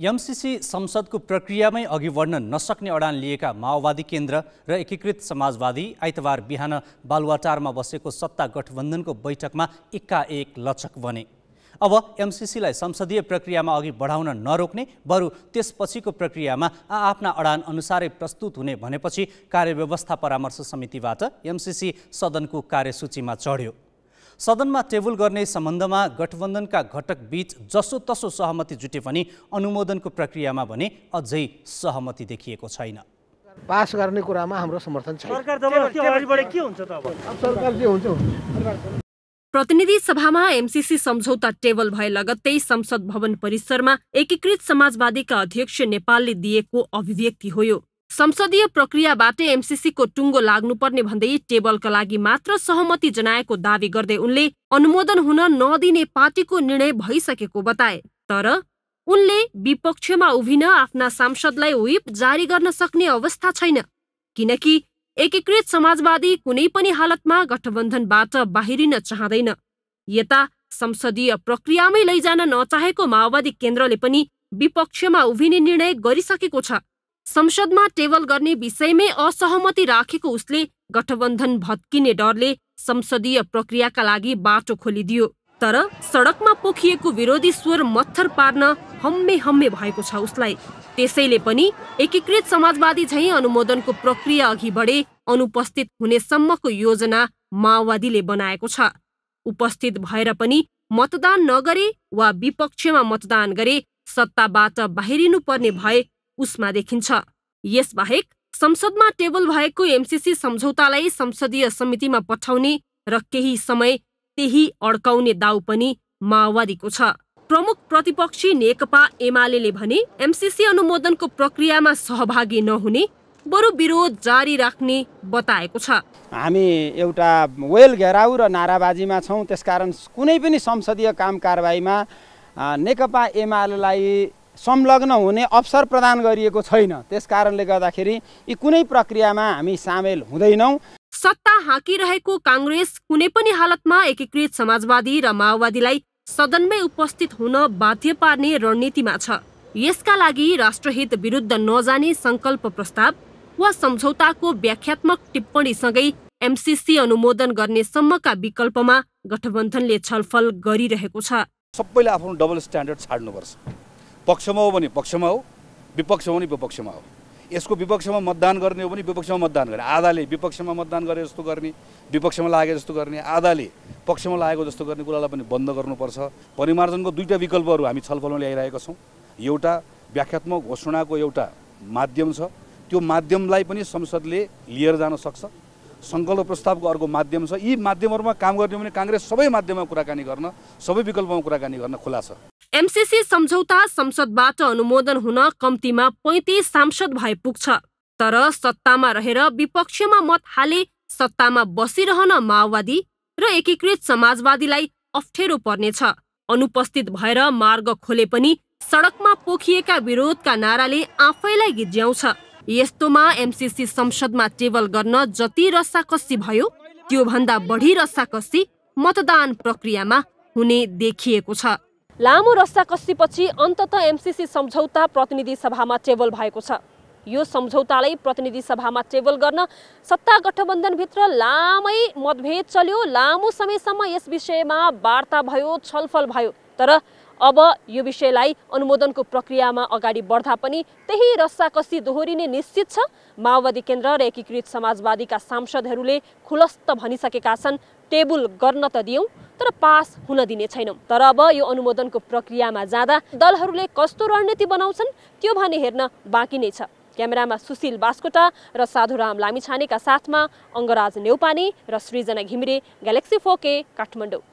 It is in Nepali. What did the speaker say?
एमसिसी संसदको प्रक्रियामै अघि बढ्न नसक्ने अडान लिएका माओवादी केन्द्र र एकीकृत समाजवादी आइतबार बिहान बालुवाटारमा बसेको सत्ता गठबन्धनको बैठकमा एकाएक लचक बने अब एमसिसीलाई संसदीय प्रक्रियामा अघि बढाउन नरोक्ने बरु त्यसपछिको प्रक्रियामा आआफ्ना अडान अनुसारै प्रस्तुत हुने भनेपछि कार्यव्यवस्था परामर्श समितिबाट एमसिसी सदनको कार्यसूचीमा चढ्यो सदनमा टेबल गर्ने सम्बन्धमा गठबन्धनका घटक घटकबीच जसोतसो सहमति जुटे पनि अनुमोदनको प्रक्रियामा भने अझै सहमति देखिएको छैन पास गर्ने कुरामा हाम्रो समर्थन छ प्रतिनिधि सभामा एमसिसी सम्झौता टेबल भए लगत्तै संसद भवन परिसरमा एकीकृत समाजवादीका अध्यक्ष नेपालले दिएको अभिव्यक्ति हो संसदीय प्रक्रियाबाटै एमसिसीको टुङ्गो लाग्नुपर्ने भन्दै टेबलका लागि मात्र सहमति जनाएको दावी गर्दै उनले अनुमोदन हुन नदिने पार्टीको निर्णय भइसकेको बताए तर उनले विपक्षमा उभिन आफ्ना सांसदलाई व्हिप जारी गर्न सक्ने अवस्था छैन किनकि एकीकृत समाजवादी कुनै पनि हालतमा गठबन्धनबाट बाहिरिन चाहँदैन यता संसदीय प्रक्रियामै लैजान नचाहेको माओवादी केन्द्रले पनि विपक्षमा उभिने निर्णय गरिसकेको छ संसदमा टेबल गर्ने विषयमै असहमति राखेको उसले गठबन्धन भत्किने डरले संसदीय प्रक्रियाका लागि बाटो खोलिदियो तर सडकमा पोखिएको विरोधी स्वर मत्थर पार्न हम्मे हम्मे भएको छ उसलाई त्यसैले पनि एकीकृत समाजवादी झैँ अनुमोदनको प्रक्रिया अघि बढे अनुपस्थित हुनेसम्मको योजना माओवादीले बनाएको छ उपस्थित भएर पनि मतदान नगरे वा विपक्षमा मतदान गरे सत्ताबाट बाहिरिनुपर्ने भए उसमा देखिन्छ यसबाहेक संसदमा टेबल भएको एमसिसी सम्झौतालाई संसदीय समितिमा पठाउने र केही समय त्यही अड्काउने दाउ पनि माओवादीको छ प्रमुख प्रतिपक्षी नेकपा एमाले भने एमसिसी अनुमोदनको प्रक्रियामा सहभागी नहुने बरु विरोध जारी राख्ने बताएको छ हामी एउटा वेल घेराउ र नाराबाजीमा छौँ त्यसकारण कुनै पनि संसदीय काम कारवाहीमा नेकपा एमालेलाई संलग्न हुने अवसर प्रदान गरिएको छैन त्यस कारणले गर्दाखेरि यी कुनै प्रक्रियामा हामी सामेल हुँदैनौँ सत्ता हाँकिरहेको काङ्ग्रेस कुनै पनि हालतमा एकीकृत समाजवादी र माओवादीलाई सदनमै उपस्थित हुन बाध्य पार्ने रणनीतिमा छ यसका लागि राष्ट्रहित विरुद्ध नजाने सङ्कल्प प्रस्ताव वा सम्झौताको व्याख्यात्मक टिप्पणीसँगै एमसिसी अनुमोदन गर्ने सम्मका विकल्पमा गठबन्धनले छलफल गरिरहेको छ सबैले आफ्नो डबल स्ट्यान्डर्ड छाड्नुपर्छ पक्षमा हो भने पक्षमा हो विपक्षमा हो भने विपक्षमा हो यसको विपक्षमा मतदान गर्ने हो भने विपक्षमा मतदान गर्ने आधाले विपक्षमा मतदान गरे जस्तो गर्ने विपक्षमा लागे जस्तो गर्ने आधाले पक्षमा लागेको जस्तो गर्ने कुरालाई पनि बन्द गर्नुपर्छ परिमार्जनको दुईवटा विकल्पहरू हामी छलफलमा ल्याइरहेका छौँ एउटा व्याख्यात्मक घोषणाको एउटा माध्यम छ त्यो माध्यमलाई पनि संसदले लिएर जान सक्छ सङ्कल्प प्रस्तावको अर्को माध्यम छ यी माध्यमहरूमा काम गर्ने हो भने काङ्ग्रेस सबै माध्यममा कुराकानी गर्न सबै विकल्पमा कुराकानी गर्न खुला छ एमसिसी सम्झौता संसदबाट अनुमोदन हुन कम्तीमा पैँतिस सांसद भए पुग्छ तर सत्तामा रहेर विपक्षमा मत हाले सत्तामा बसिरहन माओवादी र एकीकृत समाजवादीलाई अप्ठ्यारो पर्नेछ अनुपस्थित भएर मार्ग खोले पनि सडकमा पोखिएका विरोधका नाराले आफैलाई गिज्याउँछ यस्तोमा एमसिसी संसदमा टेबल गर्न जति रसाकसी भयो त्योभन्दा बढी रसाकसी मतदान प्रक्रियामा हुने देखिएको छ लामो रस्ता कसीपछि अन्तत एमसिसी सम्झौता प्रतिनिधि सभामा टेबल भएको छ यो सम्झौतालाई प्रतिनिधि सभामा टेबल गर्न सत्ता गठबन्धनभित्र लामै मतभेद चल्यो लामो समयसम्म यस विषयमा वार्ता भयो छलफल भयो तर अब यो विषयलाई अनुमोदनको प्रक्रियामा अगाडि बढ्दा पनि त्यही रस्साकसी दोहोरिने निश्चित छ माओवादी केन्द्र र एकीकृत समाजवादीका सांसदहरूले खुलस्त भनिसकेका छन् टेबुल गर्न त दियौँ तर पास हुन दिने छैनौँ तर अब यो अनुमोदनको प्रक्रियामा जाँदा दलहरूले कस्तो रणनीति बनाउँछन् त्यो भने हेर्न बाँकी नै छ क्यामेरामा सुशील बास्कोटा र साधुराम लामिछानेका साथमा अङ्गराज नेउपाने र सृजना घिमिरे ग्यालेक्सी फोके काठमाडौँ